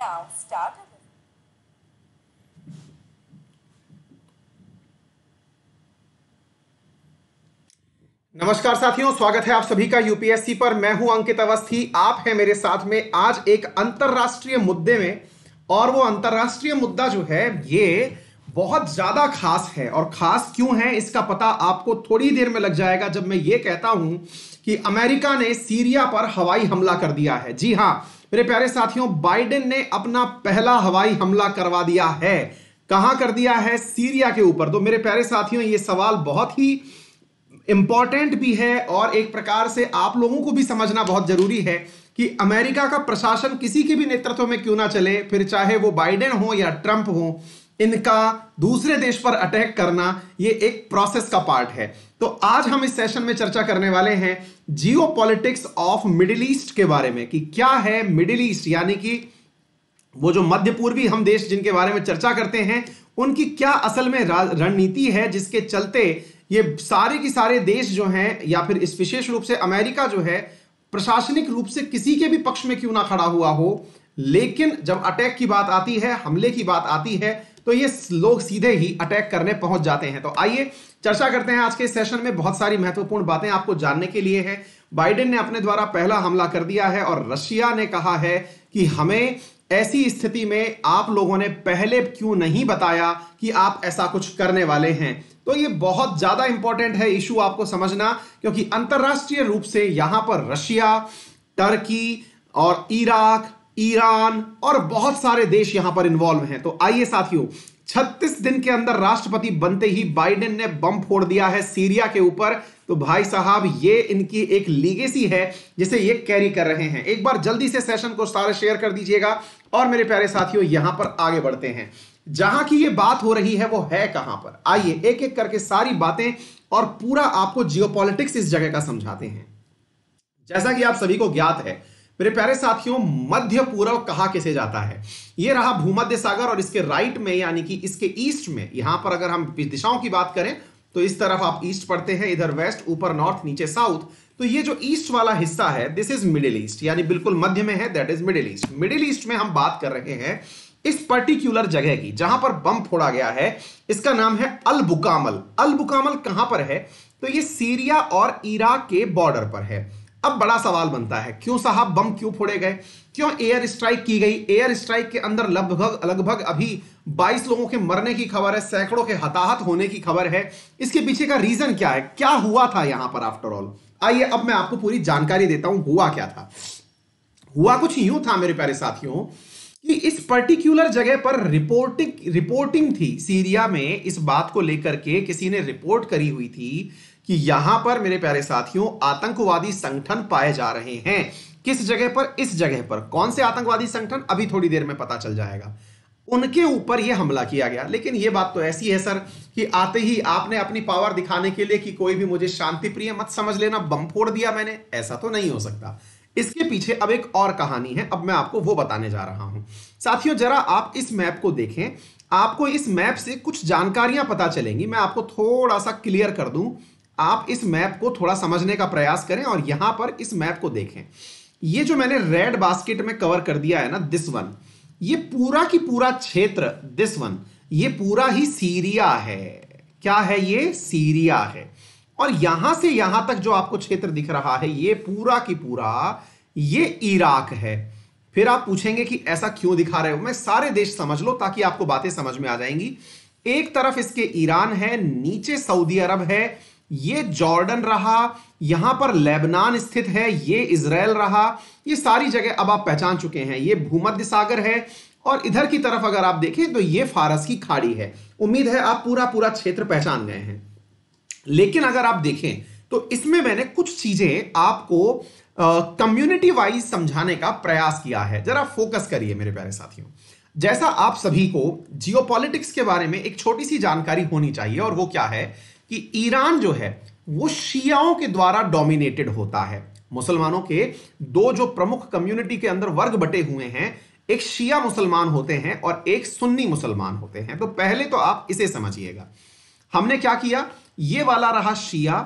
Now start a नमस्कार साथियों स्वागत है आप सभी का यूपीएससी पर मैं हूं अंकित अवस्थी आप हैं मेरे साथ में आज एक अंतरराष्ट्रीय मुद्दे में और वो अंतरराष्ट्रीय मुद्दा जो है ये बहुत ज्यादा खास है और खास क्यों है इसका पता आपको थोड़ी देर में लग जाएगा जब मैं ये कहता हूं कि अमेरिका ने सीरिया पर हवाई हमला कर दिया है जी हाँ मेरे प्यारे साथियों बाइडेन ने अपना पहला हवाई हमला करवा दिया है कहां कर दिया है सीरिया के ऊपर तो मेरे प्यारे साथियों ये सवाल बहुत ही इंपॉर्टेंट भी है और एक प्रकार से आप लोगों को भी समझना बहुत जरूरी है कि अमेरिका का प्रशासन किसी के भी नेतृत्व में क्यों ना चले फिर चाहे वो बाइडेन हो या ट्रंप हो इनका दूसरे देश पर अटैक करना ये एक प्रोसेस का पार्ट है तो आज हम इस सेशन में चर्चा करने वाले हैं geopolitics of Middle East के बारे में कि क्या है मिडिल ईस्ट यानी कि वो जो मध्य पूर्वी हम देश जिनके बारे में चर्चा करते हैं उनकी क्या असल में रणनीति है जिसके चलते ये सारे के सारे देश जो हैं या फिर इस विशेष रूप से अमेरिका जो है प्रशासनिक रूप से किसी के भी पक्ष में क्यों ना खड़ा हुआ हो लेकिन जब अटैक की बात आती है हमले की बात आती है तो ये लोग सीधे ही अटैक करने पहुंच जाते हैं तो आइए चर्चा करते हैं आज के सेशन में बहुत सारी महत्वपूर्ण बातें आपको जानने के लिए है बाइडेन ने अपने द्वारा पहला हमला कर दिया है और रशिया ने कहा है कि हमें ऐसी स्थिति में आप लोगों ने पहले क्यों नहीं बताया कि आप ऐसा कुछ करने वाले हैं तो ये बहुत ज्यादा इंपॉर्टेंट है इशू आपको समझना क्योंकि अंतर्राष्ट्रीय रूप से यहां पर रशिया टर्की और इराक ईरान और बहुत सारे देश यहां पर इन्वॉल्व हैं तो आइए साथियों 36 दिन के अंदर राष्ट्रपति बनते ही बाइडेन ने बम फोड़ दिया है सीरिया के ऊपर तो भाई साहब ये इनकी एक लीगेसी है जिसे ये कैरी कर रहे हैं एक बार जल्दी से सेशन को सारे शेयर कर दीजिएगा और मेरे प्यारे साथियों यहां पर आगे बढ़ते हैं जहां की ये बात हो रही है वो है कहां पर आइए एक एक करके सारी बातें और पूरा आपको जियोपॉलिटिक्स इस जगह का समझाते हैं जैसा कि आप सभी को ज्ञात है मेरे प्यारे साथियों मध्य पूर्व कहा किसे जाता है ये रहा भूमध्य सागर और इसके राइट में यानी कि इसके ईस्ट में यहां पर अगर हम दिशाओं की बात करें तो इस तरफ आप ईस्ट पढ़ते हैं इधर वेस्ट ऊपर नॉर्थ नीचे साउथ तो ये जो ईस्ट वाला हिस्सा है दिस इज मिडिल ईस्ट यानी बिल्कुल मध्य में है that is middle east middle east में हम बात कर रहे हैं इस पर्टिकुलर जगह की जहां पर बम फोड़ा गया है इसका नाम है अलबुकामल अलबुकामल अल बुकामल कहां पर है तो ये सीरिया और इराक के बॉर्डर पर है अब बड़ा सवाल बनता है क्यों साहब बम क्यों फोड़े गए क्यों एयर स्ट्राइक की गई एयर स्ट्राइक के अंदर लगभग लगभग अभी 22 लोगों के मरने की खबर है सैकड़ों के हताहत होने की खबर है इसके पीछे का रीजन क्या है क्या हुआ था यहां पर आफ्टर ऑल आइए अब मैं आपको पूरी जानकारी देता हूं हुआ क्या था हुआ कुछ यूं था मेरे प्यारे साथियों कि इस पर्टिकुलर जगह पर रिपोर्टिंग रिपोर्टिंग थी सीरिया में इस बात को लेकर के किसी ने रिपोर्ट करी हुई थी कि यहां पर मेरे प्यारे साथियों आतंकवादी संगठन पाए जा रहे हैं किस जगह पर इस जगह पर कौन से आतंकवादी संगठन अभी थोड़ी देर में पता चल जाएगा उनके ऊपर यह हमला किया गया लेकिन यह बात तो ऐसी है सर कि आते ही आपने अपनी पावर दिखाने के लिए कि कोई भी मुझे शांति प्रिय मत समझ लेना बम फोड़ दिया मैंने ऐसा तो नहीं हो सकता इसके पीछे अब एक और कहानी है अब मैं आपको वो बताने जा रहा हूं साथियों जरा आप इस मैप को देखें आपको इस मैप से कुछ जानकारियां पता चलेंगी मैं आपको थोड़ा सा क्लियर कर दूं आप इस मैप को थोड़ा समझने का प्रयास करें और यहां पर इस मैप को देखें ये जो मैंने रेड बास्केट में कवर कर दिया है ना दिस वन ये पूरा की पूरा क्षेत्र दिस वन ये पूरा ही सीरिया है क्या है ये सीरिया है और यहां से यहां तक जो आपको क्षेत्र दिख रहा है ये पूरा की पूरा ये इराक है फिर आप पूछेंगे कि ऐसा क्यों दिखा रहे हो मैं सारे देश समझ लो ताकि आपको बातें समझ में आ जाएंगी एक तरफ इसके ईरान है नीचे सऊदी अरब है ये जॉर्डन रहा यहां पर लेबनान स्थित है ये इसराइल रहा ये सारी जगह अब आप पहचान चुके हैं ये भूमध्य सागर है और इधर की तरफ अगर आप देखें तो ये फारस की खाड़ी है उम्मीद है आप पूरा पूरा क्षेत्र पहचान गए हैं लेकिन अगर आप देखें तो इसमें मैंने कुछ चीजें आपको कम्युनिटी वाइज समझाने का प्रयास किया है जरा फोकस करिए मेरे प्यारे साथियों जैसा आप सभी को जियोपॉलिटिक्स के बारे में एक छोटी सी जानकारी होनी चाहिए और वो क्या है कि ईरान जो है वो शियाओं के द्वारा डोमिनेटेड होता है मुसलमानों के दो जो प्रमुख कम्युनिटी के अंदर वर्ग बटे हुए हैं एक शिया मुसलमान होते हैं और एक सुन्नी मुसलमान होते हैं तो पहले तो आप इसे समझिएगा हमने क्या किया ये वाला रहा शिया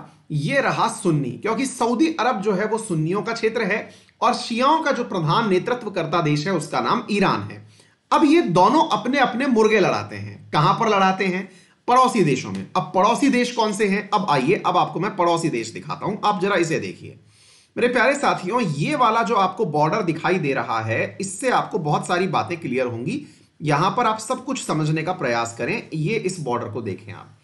ये रहा सुन्नी क्योंकि सऊदी अरब जो है वो सुन्नियों का क्षेत्र है और शियाओं का जो प्रधान नेतृत्व करता देश है उसका नाम ईरान है अब ये दोनों अपने अपने मुर्गे लड़ाते हैं कहां पर लड़ाते हैं पड़ोसी देशों में अब पड़ोसी देश कौन से हैं अब आइए अब आपको मैं पड़ोसी देश दिखाता हूं आप जरा इसे देखिए मेरे प्यारे साथियों ये वाला जो आपको बॉर्डर दिखाई दे रहा है इससे आपको बहुत सारी बातें क्लियर होंगी यहां पर आप सब कुछ समझने का प्रयास करें ये इस बॉर्डर को देखें आप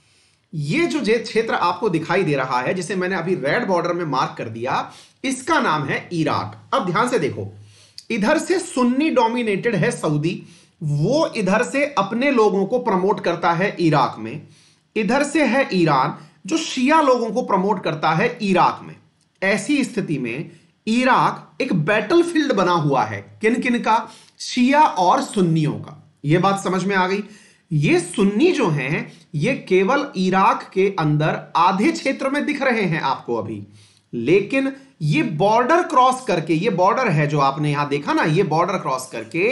ये जो जे क्षेत्र आपको दिखाई दे रहा है जिसे मैंने अभी रेड बॉर्डर में मार्क कर दिया इसका नाम है इराक अब ध्यान से देखो इधर से सुन्नी डोमिनेटेड है सऊदी वो इधर से अपने लोगों को प्रमोट करता है इराक में इधर से है ईरान जो शिया लोगों को प्रमोट करता है इराक में ऐसी स्थिति में इराक एक बैटलफील्ड बना हुआ है किन किन का शिया और सुन्नियों का यह बात समझ में आ गई ये सुन्नी जो हैं ये केवल इराक के अंदर आधे क्षेत्र में दिख रहे हैं आपको अभी लेकिन ये बॉर्डर क्रॉस करके ये बॉर्डर है जो आपने यहां देखा ना ये बॉर्डर क्रॉस करके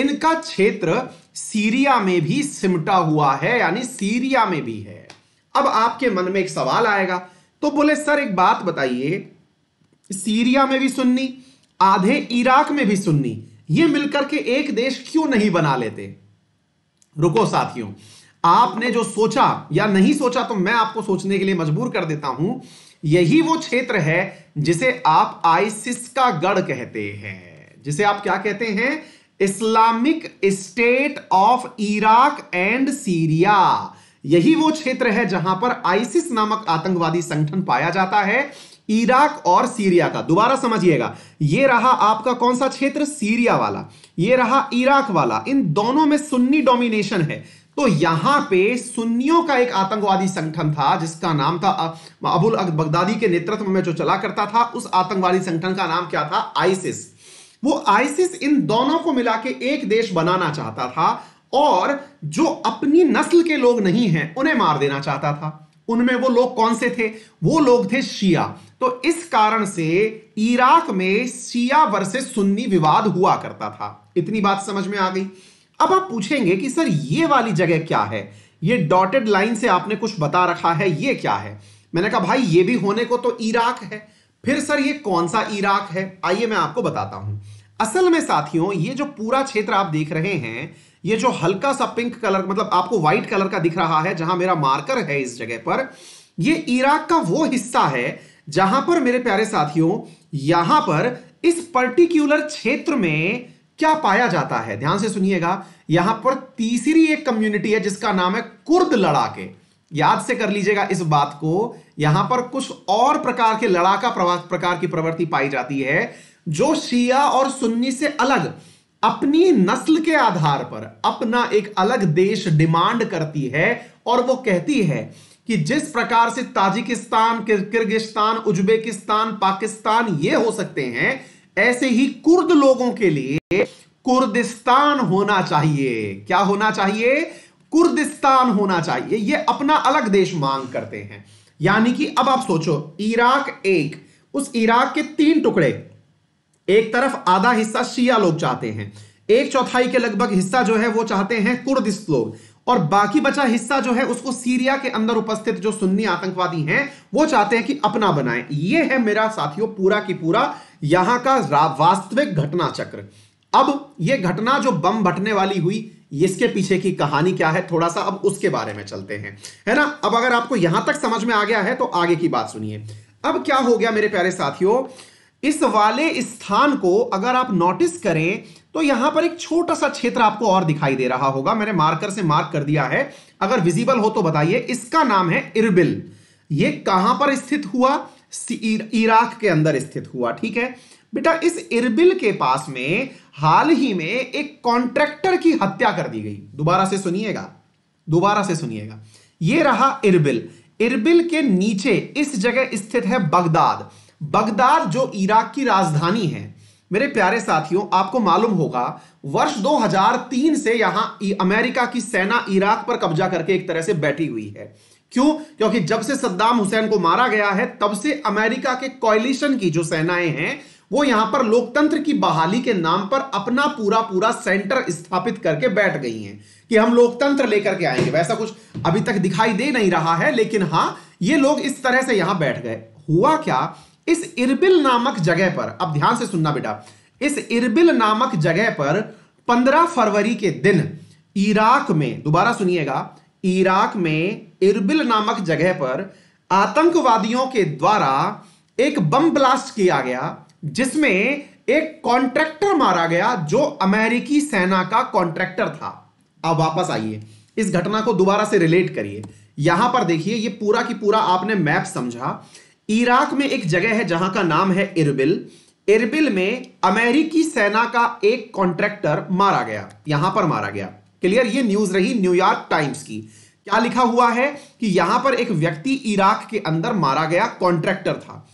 इनका क्षेत्र सीरिया में भी सिमटा हुआ है यानी सीरिया में भी है अब आपके मन में एक सवाल आएगा तो बोले सर एक बात बताइए सीरिया में भी सुन्नी आधे इराक में भी सुन्नी ये मिलकर के एक देश क्यों नहीं बना लेते रुको साथियों आपने जो सोचा या नहीं सोचा तो मैं आपको सोचने के लिए मजबूर कर देता हूं यही वो क्षेत्र है जिसे आप आइसिस का गढ़ कहते हैं जिसे आप क्या कहते हैं Islamic State of Iraq and Syria यही वो क्षेत्र है जहां पर आइसिस नामक आतंकवादी संगठन पाया जाता है इराक और सीरिया का दोबारा समझिएगा ये रहा आपका कौन सा क्षेत्र सीरिया वाला ये रहा इराक वाला इन दोनों में सुन्नी डोमिनेशन है तो यहां पे सुन्नियों का एक आतंकवादी संगठन था जिसका नाम था अबुल बगदादी के नेतृत्व में जो चला करता था उस आतंकवादी संगठन का नाम क्या था आइसिस वो आइसिस इन दोनों को मिला के एक देश बनाना चाहता था और जो अपनी नस्ल के लोग नहीं हैं उन्हें मार देना चाहता था उनमें वो लोग कौन से थे वो लोग थे शिया तो इस कारण से इराक में शिया वर्सेस सुन्नी विवाद हुआ करता था इतनी बात समझ में आ गई अब आप पूछेंगे कि सर ये वाली जगह क्या है ये डॉटेड लाइन से आपने कुछ बता रखा है ये क्या है मैंने कहा भाई ये भी होने को तो इराक है फिर सर ये कौन सा इराक है आइए मैं आपको बताता हूं असल में साथियों ये जो पूरा क्षेत्र आप देख रहे हैं ये जो हल्का सा पिंक कलर मतलब आपको व्हाइट कलर का दिख रहा है जहां मेरा मार्कर है इस जगह पर ये इराक का वो हिस्सा है जहां पर मेरे प्यारे साथियों यहां पर इस पर्टिक्यूलर क्षेत्र में क्या पाया जाता है ध्यान से सुनिएगा यहां पर तीसरी एक कम्युनिटी है जिसका नाम है कुर्द लड़ाके याद से कर लीजिएगा इस बात को यहां पर कुछ और प्रकार के लड़ाका प्रकार की प्रवृत्ति पाई जाती है जो शिया और सुन्नी से अलग अपनी नस्ल के आधार पर अपना एक अलग देश डिमांड करती है और वो कहती है कि जिस प्रकार से ताजिकिस्तान किर्गिस्तान उज्बेकिस्तान पाकिस्तान ये हो सकते हैं ऐसे ही कुर्द लोगों के लिए कुर्दिस्तान होना चाहिए क्या होना चाहिए कुर्दिस्तान होना चाहिए ये अपना अलग देश मांग करते हैं यानी कि अब आप सोचो इराक एक उस इराक के तीन टुकड़े एक तरफ आधा हिस्सा शिया लोग चाहते हैं एक चौथाई के लगभग हिस्सा जो है वो चाहते हैं कुर्दिस्त लोग और बाकी बचा हिस्सा जो है उसको सीरिया के अंदर उपस्थित जो सुन्नी आतंकवादी हैं वो चाहते हैं कि अपना बनाएं ये है मेरा साथियों पूरा की पूरा यहां का वास्तविक घटना चक्र अब ये घटना जो बम भटने वाली हुई इसके पीछे की कहानी क्या है थोड़ा सा अब उसके बारे में चलते हैं है ना अब अगर आपको यहां तक समझ में आ गया है तो आगे की बात सुनिए अब क्या हो गया मेरे प्यारे साथियों इस वाले स्थान को अगर आप नोटिस करें तो यहां पर एक छोटा सा क्षेत्र आपको और दिखाई दे रहा होगा मैंने मार्कर से मार्क कर दिया है अगर विजिबल हो तो बताइए इसका नाम है इरबिल ये कहां पर स्थित हुआ इराक के अंदर स्थित हुआ ठीक है बेटा इस इरबिल के पास में हाल ही में एक कॉन्ट्रैक्टर की हत्या कर दी गई दोबारा से सुनिएगा दोबारा से सुनिएगा ये रहा इरबिल इरबिल के नीचे इस जगह स्थित है बगदाद बगदाद जो इराक की राजधानी है मेरे प्यारे साथियों आपको मालूम होगा वर्ष 2003 से यहां अमेरिका की सेना इराक पर कब्जा करके एक तरह से बैठी हुई है क्यों क्योंकि जब से सद्दाम हुसैन को मारा गया है तब से अमेरिका के कॉलिशन की जो सेनाएं हैं वो यहां पर लोकतंत्र की बहाली के नाम पर अपना पूरा पूरा सेंटर स्थापित करके बैठ गई हैं कि हम लोकतंत्र लेकर के आएंगे वैसा कुछ अभी तक दिखाई दे नहीं रहा है लेकिन हाँ ये लोग इस तरह से यहां बैठ गए हुआ क्या इस इरबिल नामक जगह पर अब ध्यान से सुनना बेटा इस इरबिल नामक जगह पर पंद्रह फरवरी के दिन इराक में दोबारा सुनिएगा इराक में इरबिल नामक जगह पर आतंकवादियों के द्वारा एक बम ब्लास्ट किया गया जिसमें एक कॉन्ट्रैक्टर मारा गया जो अमेरिकी सेना का कॉन्ट्रैक्टर था अब वापस आइए इस घटना को दोबारा से रिलेट करिए यहां पर देखिए ये पूरा की पूरा आपने मैप समझा इराक में एक जगह है जहां का नाम है इरबिल इरबिल में अमेरिकी सेना का एक कॉन्ट्रैक्टर मारा गया यहां पर मारा गया क्लियर ये न्यूज रही न्यूयॉर्क टाइम्स की क्या लिखा हुआ है कि यहां पर एक व्यक्ति इराक के अंदर मारा गया कॉन्ट्रैक्टर था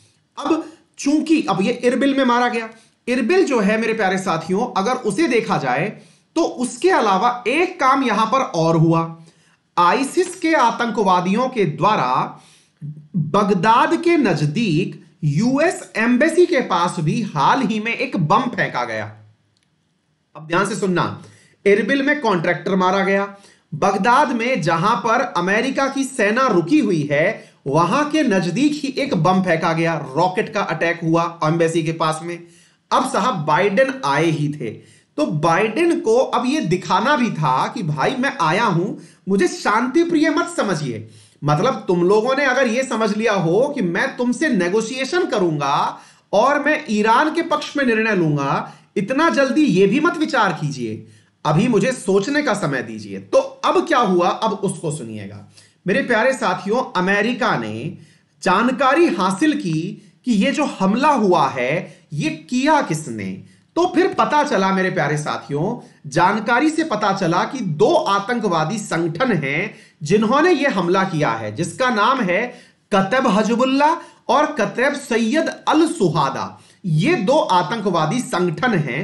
अब चूंकि अब ये इरबिल में मारा गया इरबिल जो है मेरे प्यारे साथियों अगर उसे देखा जाए तो उसके अलावा एक काम यहां पर और हुआ आइसिस के आतंकवादियों के द्वारा बगदाद के नजदीक यूएस एम्बेसी के पास भी हाल ही में एक बम फेंका गया अब ध्यान से सुनना इरबिल में कॉन्ट्रैक्टर मारा गया बगदाद में जहां पर अमेरिका की सेना रुकी हुई है वहां के नजदीक ही एक बम फेंका गया रॉकेट का अटैक हुआ एम्बेसी के पास में अब साहब बाइडेन आए ही थे तो बाइडेन को अब ये दिखाना भी था कि भाई मैं आया हूं मुझे शांति प्रिय मत समझिए मतलब तुम लोगों ने अगर यह समझ लिया हो कि मैं तुमसे नेगोशिएशन करूंगा और मैं ईरान के पक्ष में निर्णय लूंगा इतना जल्दी यह भी मत विचार कीजिए अभी मुझे सोचने का समय दीजिए तो अब क्या हुआ अब उसको सुनिएगा मेरे प्यारे साथियों अमेरिका ने जानकारी हासिल की कि ये जो हमला हुआ है ये किया किसने तो फिर पता चला मेरे प्यारे साथियों जानकारी से पता चला कि दो आतंकवादी संगठन हैं जिन्होंने ये हमला किया है जिसका नाम है कतब हजबुल्ला और कतब सैयद अल सुहादा ये दो आतंकवादी संगठन हैं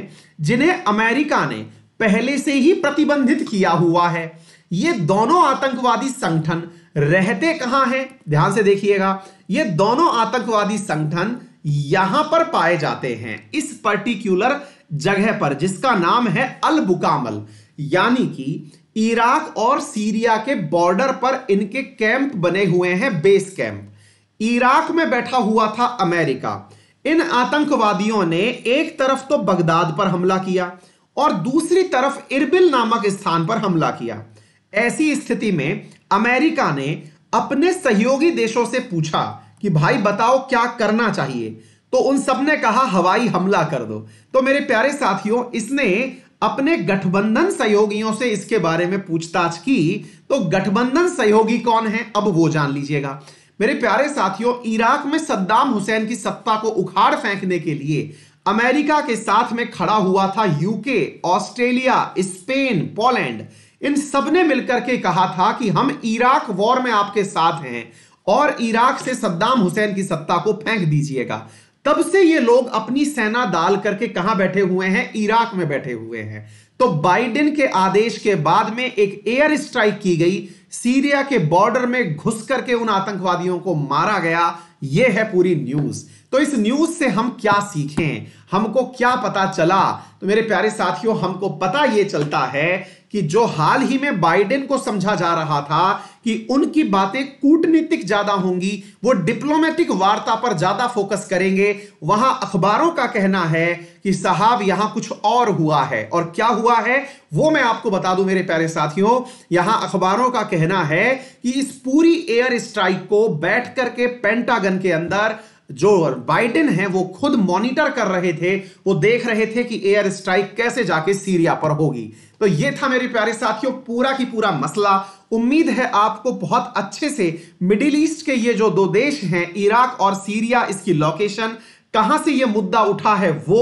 जिन्हें अमेरिका ने पहले से ही प्रतिबंधित किया हुआ है ये दोनों आतंकवादी संगठन रहते कहां हैं ध्यान से देखिएगा ये दोनों आतंकवादी संगठन यहां पर पाए जाते हैं इस पर्टिकुलर जगह पर जिसका नाम है अल बुकामल यानी कि इराक और सीरिया के बॉर्डर पर इनके कैंप बने हुए हैं बेस कैंप इराक में बैठा हुआ था अमेरिका इन आतंकवादियों ने एक तरफ तो बगदाद पर हमला किया और दूसरी तरफ इरबिल नामक स्थान पर हमला किया ऐसी स्थिति में अमेरिका ने अपने सहयोगी देशों से पूछा कि भाई बताओ क्या करना चाहिए तो उन सब ने कहा हवाई हमला कर दो तो मेरे प्यारे साथियों इसने अपने गठबंधन सहयोगियों से इसके बारे में पूछताछ की तो गठबंधन सहयोगी कौन है अब वो जान लीजिएगा मेरे प्यारे साथियों इराक में सद्दाम हुसैन की सत्ता को उखाड़ फेंकने के लिए अमेरिका के साथ में खड़ा हुआ था यूके ऑस्ट्रेलिया स्पेन पोलैंड इन सब ने मिलकर के कहा था कि हम इराक वॉर में आपके साथ हैं और इराक से सद्दाम हुसैन की सत्ता को फेंक दीजिएगा तब से ये लोग अपनी सेना डाल करके कहां बैठे हुए हैं इराक में बैठे हुए हैं तो बाइडेन के आदेश के बाद में एक एयर स्ट्राइक की गई सीरिया के बॉर्डर में घुस करके उन आतंकवादियों को मारा गया यह है पूरी न्यूज तो इस न्यूज से हम क्या सीखें हमको क्या पता चला तो मेरे प्यारे साथियों हमको पता यह चलता है कि जो हाल ही में बाइडेन को समझा जा रहा था कि उनकी बातें कूटनीतिक ज्यादा होंगी वो डिप्लोमेटिक वार्ता पर ज्यादा फोकस करेंगे वहां अखबारों का कहना है कि साहब यहां कुछ और हुआ है और क्या हुआ है वो मैं आपको बता दूं मेरे प्यारे साथियों यहां अखबारों का कहना है कि इस पूरी एयर स्ट्राइक को बैठ करके पेंटागन के अंदर जो बाइडेन है वो खुद मॉनिटर कर रहे थे वो देख रहे थे कि एयर स्ट्राइक कैसे जाके सीरिया पर होगी तो ये था मेरे प्यारे साथियों पूरा की पूरा मसला उम्मीद है आपको बहुत अच्छे से मिडिल ईस्ट के ये जो दो देश हैं इराक और सीरिया इसकी लोकेशन कहां से यह मुद्दा उठा है वो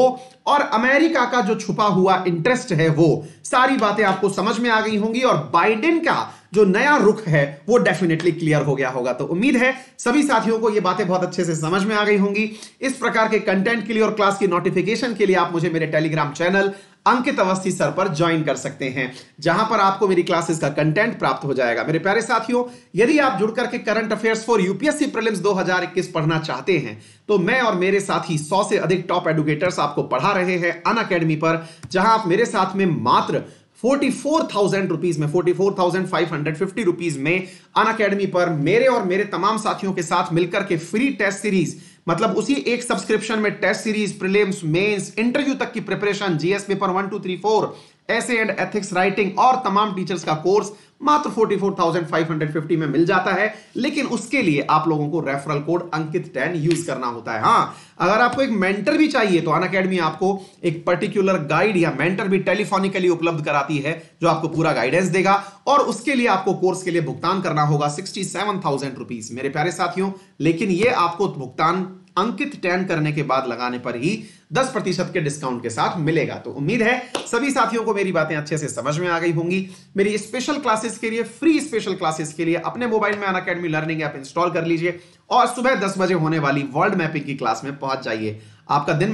और अमेरिका का जो छुपा हुआ इंटरेस्ट है वो सारी बातें आपको समझ में आ गई होंगी और बाइडेन का जो नया रुख है वो डेफिनेटली क्लियर हो गया होगा तो उम्मीद है सभी साथियों को ये बातें बहुत अच्छे से समझ में आ गई होंगी इस प्रकार के कंटेंट के लिए और क्लास की नोटिफिकेशन के लिए आप मुझे मेरे Telegram channel Ankit Awasthi sir पर ज्वाइन कर सकते हैं जहां पर आपको मेरी क्लासेस का कंटेंट प्राप्त हो जाएगा मेरे प्यारे साथियों यदि आप जुड़ करके current affairs for UPSC prelims 2021 पढ़ना चाहते हैं तो मैं और मेरे साथी सौ से अधिक टॉप एडुकेटर्स आपको पढ़ा रहे हैं अन अकेडमी पर जहां आप मेरे साथ में मात्र फोर्टी फोर थाउजेंड रुपीज में forty four thousand five hundred fifty rupees में अन अकेडमी पर मेरे और मेरे तमाम साथियों के साथ मिलकर के फ्री टेस्ट सीरीज मतलब उसी एक सब्सक्रिप्शन में test series prelims mains interview तक की preparation GS paper one two three four ऐसे एंड एथिक्स राइटिंग और तमाम टीचर्स का कोर्स मात्र 44,550 में मिल जाता है लेकिन उसके लिए आप लोगों को referral code Ankit ten use करना होता है हाँ अगर आपको एक मेंटर भी चाहिए तो अन अकेडमी आपको एक पर्टिकुलर गाइड या मेंटर भी टेलीफोनिकली उपलब्ध कराती है जो आपको पूरा गाइडेंस देगा और उसके लिए आपको कोर्स के लिए भुगतान करना होगा सिक्सटी मेरे प्यारे साथियों लेकिन यह आपको भुगतान अंकित टैन करने के बाद लगाने पर ही 10 प्रतिशत के डिस्काउंट के साथ मिलेगा तो उम्मीद है सभी साथियों को मेरी बातें अच्छे से समझ में आ गई होंगी मेरी स्पेशल क्लासेस के लिए फ्री स्पेशल क्लासेस के लिए अपने मोबाइल में अनअकेडमी लर्निंग ऐप इंस्टॉल कर लीजिए और सुबह दस बजे होने वाली वर्ल्ड मैपिंग की क्लास में पहुंच जाइए आपका दिन